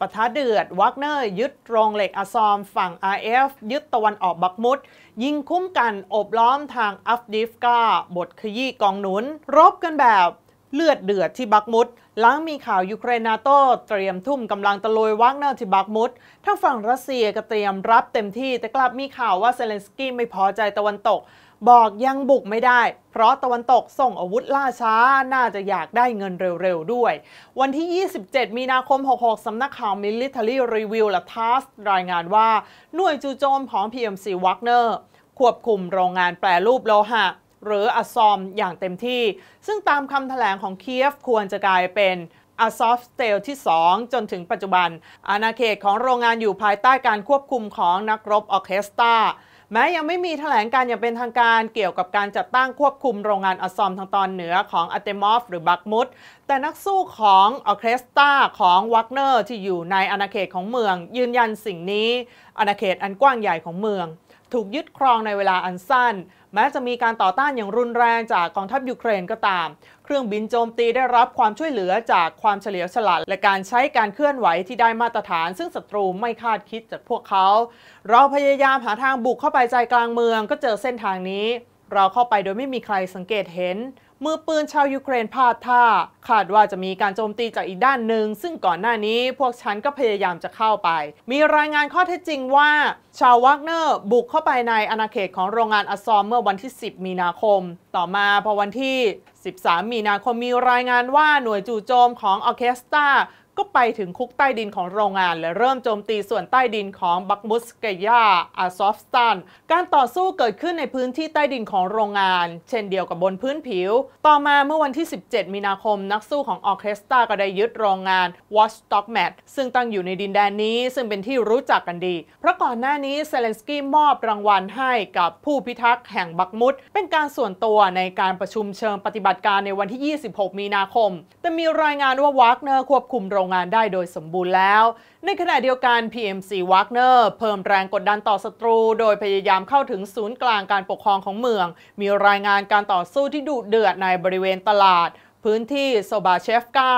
ปะทะเดือดวักเนอร์ยึดโรงเหล็กอาซอมฝั่ง RF ยึดตะวันออกบักมุดยิงคุ้มกันอบล้อมทางอัฟดิฟกาบทขยี้กองหนุน รบกันแบบ เลือดเดือดที่บักมุดหลังมีข่าวยูเครนนาโต้เตรียมทุ่มกำลังตะลุยวักเนอร์ที่บักมุดทั้งฝั่งรัสเซียก็เตรียมรับเต็มที่แต่กลับมีข่าวว่าเซเลนสกี้ไม่พอใจตะวันตกบอกยังบุกไม่ได้ เพราะตะวันตกส่งอาวุธล่าช้าน่าจะอยากได้เงินเร็วๆด้วย วันที่ 27 มีนาคม 66 สำนักข่าว Military Review และ t a s รายงานว่าหน่วยจูโจมของ PMC Wagner ควบคุมโรงงานแปรรูปโลหะ หรืออัซอมอย่างเต็มที่ ซึ่งตามคำถแถลงของเคียฟควรจะกลายเป็นอาซอฟสเตลที่ 2 จนถึงปัจจุบัน อาณาเขตของโรงงานอยู่ภายใต้การควบคุมของนักรบออเคสตราแม้ยังไม่มีแถลงการอย่างเป็นทางการเกี่ยวกับการจัดตั้งควบคุมโรงงานอะซอมทางตอนเหนือของอาเตมอฟหรือบักมุดแต่นักสู้ของออเคสตราของวักเนอร์ที่อยู่ในอาณาเขตของเมืองยืนยันสิ่งนี้อาณาเขตอันกว้างใหญ่ของเมืองถูกยึดครองในเวลาอันสั้น แม้จะมีการต่อต้านอย่างรุนแรงจากกองทัพยูเครนก็ตาม เครื่องบินโจมตีได้รับความช่วยเหลือจากความเฉลียวฉลาดและการใช้การเคลื่อนไหวที่ได้มาตรฐาน ซึ่งศัตรูไม่คาดคิดจากพวกเขา เราพยายามหาทางบุกเข้าไปใจกลางเมืองก็เจอเส้นทางนี้ เราเข้าไปโดยไม่มีใครสังเกตเห็นมือปืนชาวยูเครนพลาดท่าคาดว่าจะมีการโจมตีจากอีกด้านหนึ่ง ซึ่งก่อนหน้านี้พวกฉันก็พยายามจะเข้าไป มีรายงานข้อเท็จจริงว่าชาววักเนอร์ บุกเข้าไปในอาณาเขตของโรงงานอัซอมเมื่อวันที่ 10 มีนาคม ต่อมาพอวันที่ 13 มีนาคมมีรายงานว่าหน่วยจู่โจมของออเคสตราก็ไปถึงคุกใต้ดินของโรงงานและเริ่มโจมตีส่วนใต้ดินของบักมุสเกยาอาซอฟสตันการต่อสู้เกิดขึ้นในพื้นที่ใต้ดินของโรงงาน เช่นเดียวกับบนพื้นผิว ต่อมาเมื่อวันที่ 17 มีนาคมนักสู้ของออเคสตราก็ได้ยึดโรงงานวอชต็อกแมทซึ่งตั้งอยู่ในดินแดนนี้ซึ่งเป็นที่รู้จักกันดีเพราะก่อนหน้านี้เซเลนสกี้มอบรางวัลให้กับผู้พิทักษ์แห่งบักมุดเป็นการส่วนตัวในการประชุมเชิงปฏิบัติการในวันที่ 26 มีนาคมแต่มีรายงานว่าวากเนอร์ควบคุมโรงงานได้โดยสมบูรณ์แล้ว ในขณะเดียวกัน PMC Wagner เพิ่มแรงกดดันต่อศัตรู โดยพยายามเข้าถึงศูนย์กลางการปกครองของเมือง มีรายงานการต่อสู้ที่ดุเดือดในบริเวณตลาด พื้นที่ โซบาเชฟกา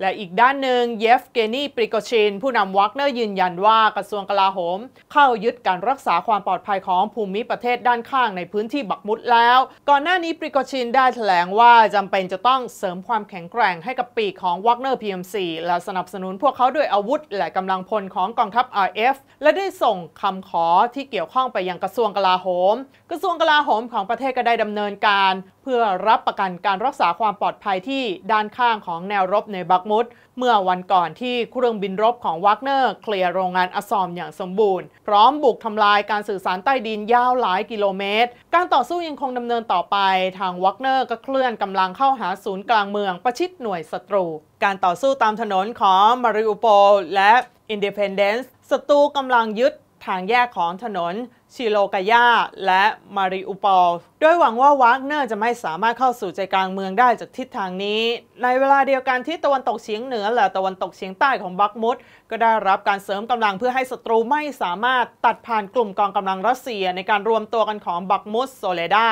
และอีกด้านหนึ่งเยฟเกนีปริโกชิน ผู้นำวักเนอร์ยืนยันว่ากระทรวงกลาโหม เข้ายึดการรักษาความปลอดภัยของภูมิประเทศด้านข้างในพื้นที่บักมุดแล้ว ก่อนหน้านี้ปริโกชินได้แถลงว่าจำเป็นจะต้องเสริมความแข็งแกร่งให้กับปีกของวักเนอร์พีเอ็มซและสนับสนุนพวกเขาด้วยอาวุธ และกำลังพลของกองทัพ RF และได้ส่งคำขอที่เกี่ยวข้องไปยังกระทรวงกลาโหม กระทรวงกลาโหมของประเทศก็ได้ดำเนินการ เพื่อรับประกันการรักษาความปลอดภัยที่ด้านข้างของแนวรบในบักมุดเมื่อวันก่อนที่เครื่องบินรบของวักเนอร์เคลียร์โรงงานอซอมอย่างสมบูรณ์พร้อมบุกทำลายการสื่อสารใต้ดินยาวหลายกิโลเมตร การต่อสู้ยังคงดำเนินต่อไป ทางวักเนอร์ก็เคลื่อนกำลังเข้าหาศูนย์กลางเมืองประชิดหน่วยศัตรู การต่อสู้ตามถนนของมาริอุโป และอินดดเพนเดนซ์ศัตรูกำลังยึดทางแยกของถนนชิโลกายาและมาริอุปอลโดยหวังว่าวากเนอร์จะไม่สามารถเข้าสู่ใจกลางเมืองได้จากทิศทางนี้ ในเวลาเดียวกันที่ตะวันตกเฉียงเหนือและตะวันตกเฉียงใต้ของบักมุดก็ได้รับการเสริมกำลังเพื่อให้ศัตรูไม่สามารถตัดผ่านกลุ่มกองกำลังรัสเซียในการรวมตัวกันของบักมุดโซเลดา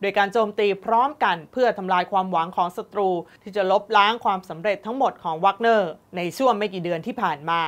โดยการโจมตีพร้อมกันเพื่อทำลายความหวังของศัตรู ที่จะลบล้างความสำเร็จทั้งหมดของวักเนอร์ ในช่วงไม่กี่เดือนที่ผ่านมา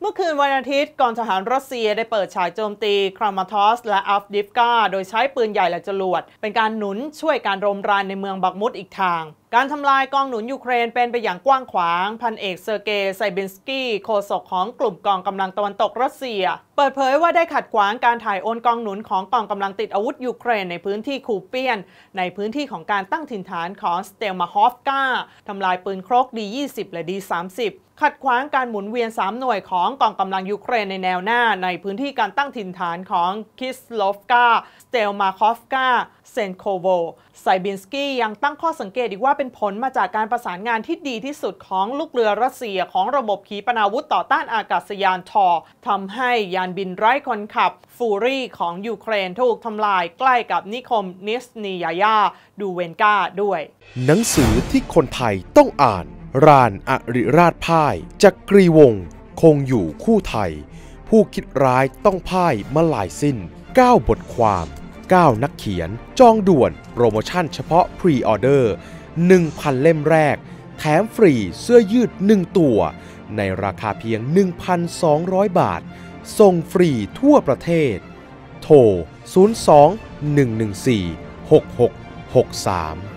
เมื่อคืนวันอาทิตย์กองทหารรัสเซียได้เปิดฉากโจมตีครามาทอสและอัฟดิฟกาโดยใช้ปืนใหญ่และจรวด เป็นการหนุนช่วยการรมรานในเมืองบักมุดอีกทางการทำลายกองหนุนยูเครนเป็นไปอย่างกว้างขวาง พันเอกเซอร์เกย์ไซบินสกี้โฆษกของกลุ่มกองกำลังตะวันตกรัสเซีย เปิดเผยว่าได้ขัดขวางการถ่ายโอนกองหนุนของกองกำลังติดอาวุธยูเครนในพื้นที่คูเปียนในพื้นที่ของการตั้งถิ่นฐานของสเตลมาฮอฟกาทำลายปืนครกดี20และดี 30ขัดขวางการหมุนเวียน3หน่วยของกองกำลังยูเครนในแนวหน้าในพื้นที่การตั้งถิ่นฐานของคิสโลฟกาสเตลมาคอฟกาเซนโคโวไซบินสกี้ยังตั้งข้อสังเกตอีกว่าเป็นผลมาจากการประสานงานที่ดีที่สุดของลูกเรือรัสเซียของระบบขีปนาวุธต่อต้านอากาศยานทอทำให้ยานบินไร้คนขับฟูรี่ของยูเครนถูกทำลายใกล้กับนิคมนิสนียายาดูเวนกาด้วยหนังสือที่คนไทยต้องอ่านรานอริราชพ่ายจักรีวงคงอยู่คู่ไทย ผู้คิดร้ายต้องพ่ายมาลายสิ้น 9 บทความ 9 นักเขียนจองด่วนโปรโมชั่นเฉพาะพรีออเดอร์ 1,000 เล่มแรก แถมฟรีเสื้อยืด 1 ตัว ในราคาเพียง 1,200 บาทส่งฟรีทั่วประเทศ โทร 02 114 6663